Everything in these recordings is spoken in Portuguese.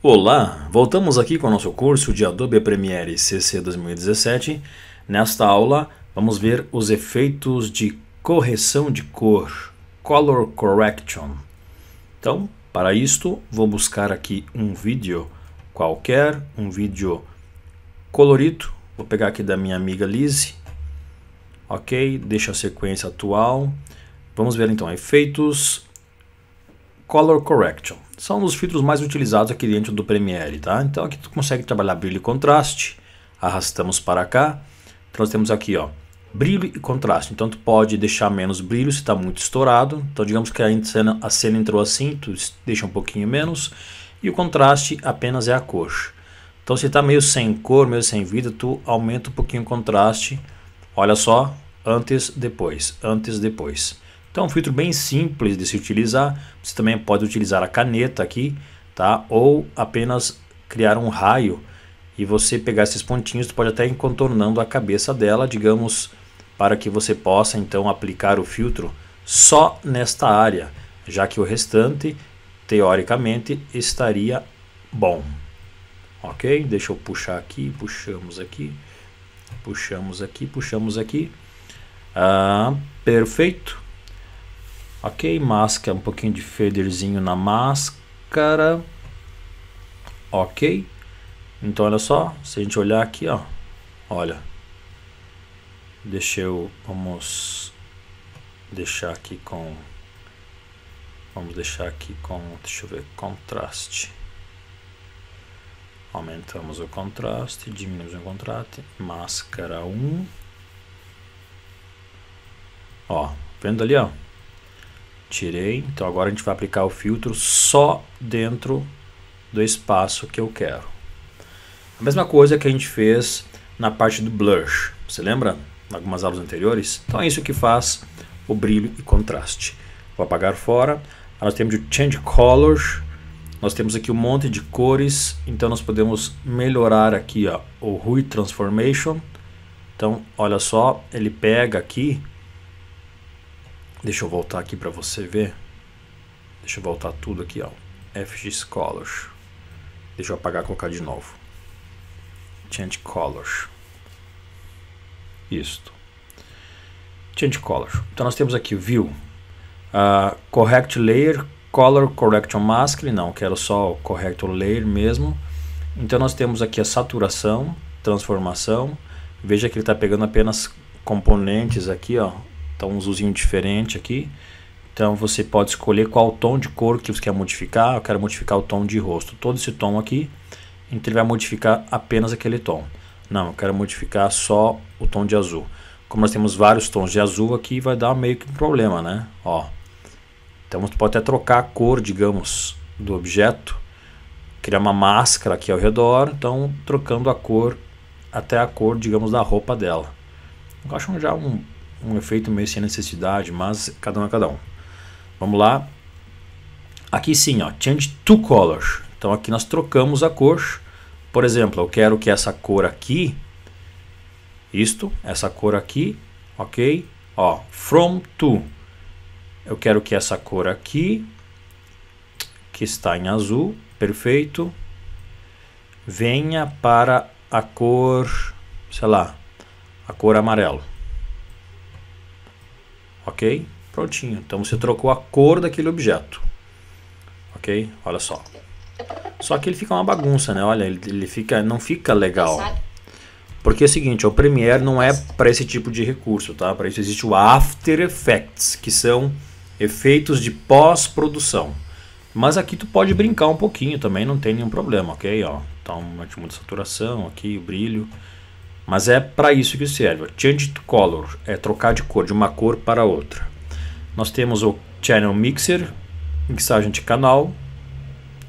Olá, voltamos aqui com o nosso curso de Adobe Premiere CC 2017. Nesta aula, vamos ver os efeitos de correção de cor, Color Correction. Então, para isto, vou buscar aqui um vídeo qualquer, um vídeo colorido. Vou pegar aqui da minha amiga Lise. Ok, deixa a sequência atual. Vamos ver então, efeitos, Color Correction são os filtros mais utilizados aqui dentro do Premiere, tá? Então aqui tu consegue trabalhar brilho e contraste, arrastamos para cá, então nós temos aqui, ó, brilho e contraste, então tu pode deixar menos brilho se está muito estourado, então digamos que a cena, a cena entrou assim, tu deixa um pouquinho menos, e o contraste apenas é a cor. Então se está meio sem cor, meio sem vida, tu aumenta um pouquinho o contraste, olha só, antes, depois, antes, depois. Então, é um filtro bem simples de se utilizar. Você também pode utilizar a caneta aqui, tá? Ou apenas criar um raio e você pegar esses pontinhos, você pode até ir contornando a cabeça dela, digamos, para que você possa então aplicar o filtro só nesta área, já que o restante, teoricamente, estaria bom. Ok? Deixa eu puxar aqui, puxamos aqui, puxamos aqui, puxamos aqui. Ah, perfeito. Ok, máscara, é um pouquinho de faderzinho na máscara. Ok. Então, olha só, se a gente olhar aqui, ó, olha. Deixa eu, vamos deixar aqui com, vamos deixar aqui com, deixa eu ver, contraste. Aumentamos o contraste, diminuímos o contraste, máscara 1. Ó, vendo ali, ó. Tirei, então agora a gente vai aplicar o filtro só dentro do espaço que eu quero. A mesma coisa que a gente fez na parte do blush, você lembra? Em algumas aulas anteriores. Então é isso que faz o brilho e contraste. Vou apagar fora. Nós temos o Change Colors. Nós temos aqui um monte de cores. Então nós podemos melhorar aqui ó, o Rui Transformation. Então olha só, ele pega aqui Deixa eu voltar aqui para você ver. Deixa eu voltar tudo aqui, ó. FG Colors. Deixa eu apagar e colocar de novo. Change Colors. Isto. Change Color. Então nós temos aqui o View. Uh, ah, correct Layer, Color Correction Mask. Não, quero só o Correct Layer mesmo. Então nós temos aqui a saturação, transformação. Veja que ele está pegando apenas componentes aqui, ó, então um azulzinho diferente aqui. Então você pode escolher qual tom de cor que você quer modificar. Eu quero modificar o tom de rosto. Todo esse tom aqui, então ele vai modificar apenas aquele tom. Não, eu quero modificar só o tom de azul. Como nós temos vários tons de azul aqui, vai dar meio que um problema, né? Ó. Então você pode até trocar a cor, digamos, do objeto. Criar uma máscara aqui ao redor. Então trocando a cor até a cor, digamos, da roupa dela. Eu acho já um um efeito meio sem necessidade, mas cada um é cada um. Vamos lá. Aqui sim, ó, change to color. Então aqui nós trocamos a cor. Por exemplo, eu quero que essa cor aqui, isto, essa cor aqui, ok? Ó, from to. Eu quero que essa cor aqui, que está em azul, perfeito, venha para a cor, sei lá, a cor amarelo. Ok? Prontinho. Então você trocou a cor daquele objeto. Ok? Olha só. Só que ele fica uma bagunça, né? Olha, ele, ele fica, não fica legal. Porque é o seguinte, o Premiere não é para esse tipo de recurso, tá? Para isso existe o After Effects, que são efeitos de pós-produção. Mas aqui tu pode brincar um pouquinho também, não tem nenhum problema, ok? Ó, tá uma, de saturação aqui, o brilho. Mas é para isso que serve. change to color é trocar de cor de uma cor para outra. Nós temos o channel mixer, mixagem de canal.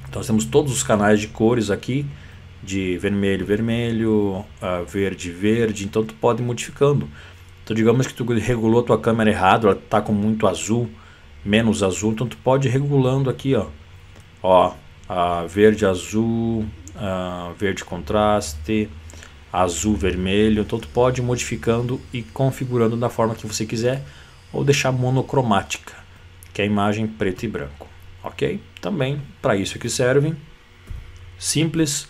Então, nós temos todos os canais de cores aqui, de vermelho, vermelho, ah, verde, verde. Então tu pode ir modificando. Então digamos que tu regulou tua câmera errado, ela tá com muito azul, menos azul, então tu pode ir regulando aqui, ó. Ó, a ah, verde azul, a ah, verde contraste, azul, vermelho. Então tu pode ir modificando e configurando da forma que você quiser ou deixar monocromática, que é a imagem preto e branco. Ok? Também para isso que servem. Simples.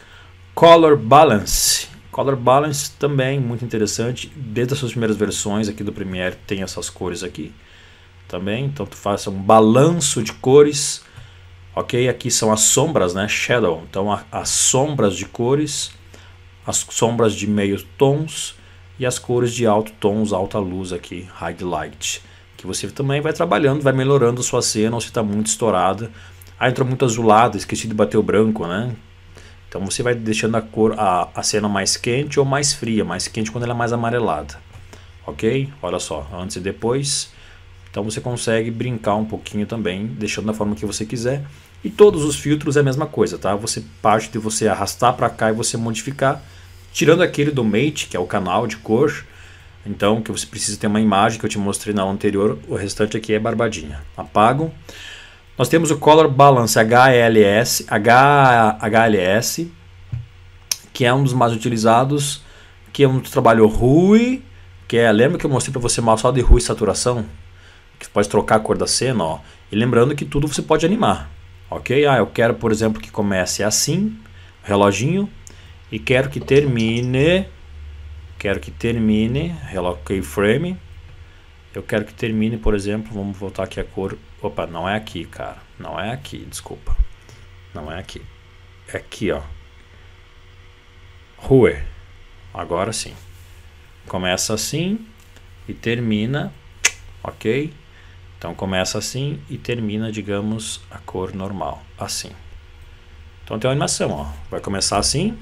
Color Balance. Color Balance também muito interessante. Desde as suas primeiras versões aqui do Premiere tem essas cores aqui. Também, então tu faça um balanço de cores. Ok, aqui são as sombras, né? Shadow. Então a, as sombras de cores as sombras de meio tons e as cores de alto tons, alta luz aqui, highlight, que você também vai trabalhando, vai melhorando a sua cena ou se está muito estourada. Ah, entrou muito azulado, esqueci de bater o branco, né? Então você vai deixando a cor, a, a cena mais quente ou mais fria, mais quente quando ela é mais amarelada, ok? Olha só, antes e depois. Então você consegue brincar um pouquinho também, deixando da forma que você quiser. E todos os filtros é a mesma coisa, tá? Você parte de você arrastar para cá e você modificar Tirando aquele do Mate, que é o canal de cor, então que você precisa ter uma imagem que eu te mostrei na aula anterior, o restante aqui é barbadinha. Apago. Nós temos o Color Balance HLS, HLS que é um dos mais utilizados, que é um trabalho RUI, que é, lembra que eu mostrei para você mal só de RUI saturação? Que pode trocar a cor da cena, ó. E lembrando que tudo você pode animar, ok? Ah, eu quero, por exemplo, que comece assim, reloginho, e quero que termine, quero que termine, relocate keyframe, eu quero que termine, por exemplo, vamos voltar aqui a cor, opa, não é aqui, cara, não é aqui, desculpa, não é aqui, é aqui, ó, ruê agora sim, começa assim e termina, ok? Então começa assim e termina, digamos, a cor normal, assim. Então tem uma animação, ó. Vai começar assim,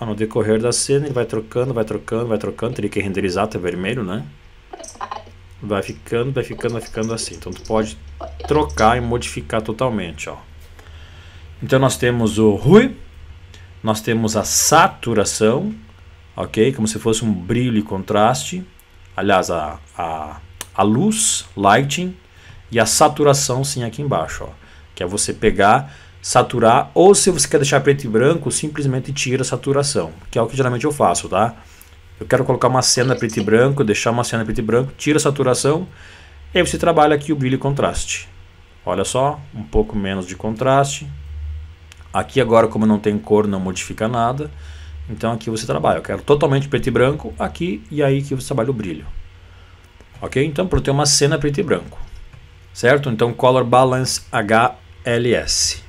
ah, no decorrer da cena ele vai trocando, vai trocando, vai trocando. Teria que renderizar até vermelho, né? Vai ficando, vai ficando, vai ficando assim. Então tu pode trocar e modificar totalmente, ó. Então nós temos o Rui, nós temos a saturação, ok? Como se fosse um brilho e contraste. Aliás, a, a, a luz, lighting, e a saturação sim aqui embaixo, ó. Que é você pegar saturar, ou se você quer deixar preto e branco, simplesmente tira a saturação, que é o que geralmente eu faço, tá? Eu quero colocar uma cena preto e branco, deixar uma cena preto e branco, tira a saturação, e aí você trabalha aqui o brilho e contraste. Olha só, um pouco menos de contraste. Aqui agora, como não tem cor, não modifica nada. Então aqui você trabalha, eu quero totalmente preto e branco aqui e aí que você trabalha o brilho. Ok? Então para ter uma cena preto e branco. Certo? Então Color Balance HLS.